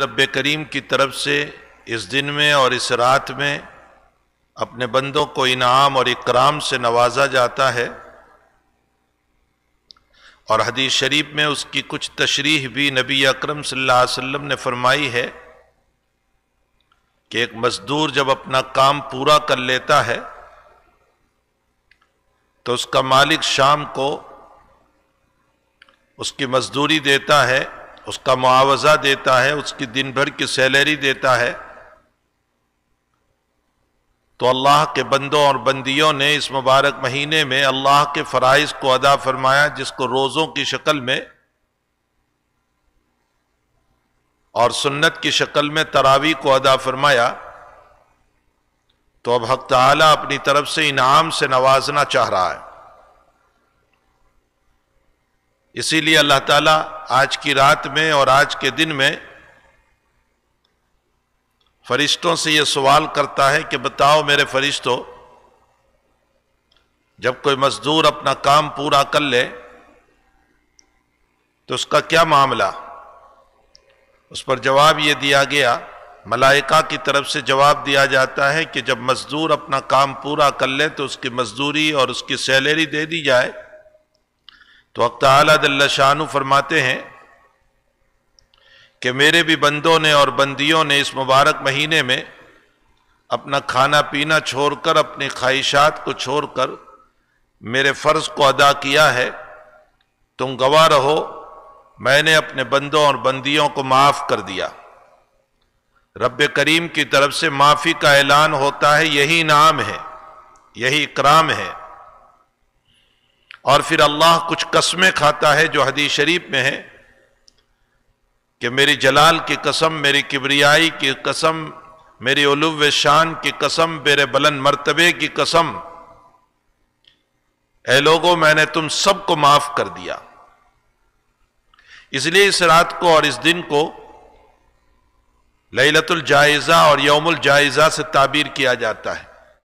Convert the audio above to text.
रब करीम की तरफ से इस दिन में और इस रात में अपने बंदों को इनाम और इकराम से नवाजा जाता है और हदीस शरीफ में उसकी कुछ तशरीह भी नबी अकरम सल्लल्लाहु अलैहि वसल्लम ने फरमाई है कि एक मज़दूर जब अपना काम पूरा कर लेता है तो उसका मालिक शाम को उसकी मजदूरी देता है उसका मुआवजा देता है उसकी दिन भर की सैलरी देता है तो अल्लाह के बंदों और बंदियों ने इस मुबारक महीने में अल्लाह के फ़राइज़ को अदा फरमाया जिसको रोज़ों की शक्ल में और सुन्नत की शक्ल में तरावी को अदा फरमाया तो अब हक अपनी तरफ से इनाम से नवाजना चाह रहा है इसीलिए अल्लाह ताला आज की रात में और आज के दिन में फरिश्तों से यह सवाल करता है कि बताओ मेरे फरिश्तों जब कोई मजदूर अपना काम पूरा कर ले तो उसका क्या मामला उस पर जवाब यह दिया गया मलाइका की तरफ से जवाब दिया जाता है कि जब मजदूर अपना काम पूरा कर ले तो उसकी मजदूरी और उसकी सैलरी दे दी जाए तो अक तला शाह फरमाते हैं कि मेरे भी बंदों ने और बंदियों ने इस मुबारक महीने में अपना खाना पीना छोड़कर अपनी ख्वाहिशात को छोड़कर मेरे फ़र्ज़ को अदा किया है तुम गवाह रहो मैंने अपने बंदों और बंदियों को माफ़ कर दिया रब करीम की तरफ से माफ़ी का ऐलान होता है यही नाम है यही इकराम है और फिर अल्लाह कुछ कस्में खाता है जो हदीस शरीफ में है कि मेरी जलाल की कसम मेरी किबरियाई की कसम मेरी उलुव शान की कसम मेरे बलन मरतबे की कसम ए लोगो मैंने तुम सबको माफ कर दिया इसलिए इस रात को और इस दिन को लैलतुल जायज़ा और यौमुल जायज़ा से ताबीर किया जाता है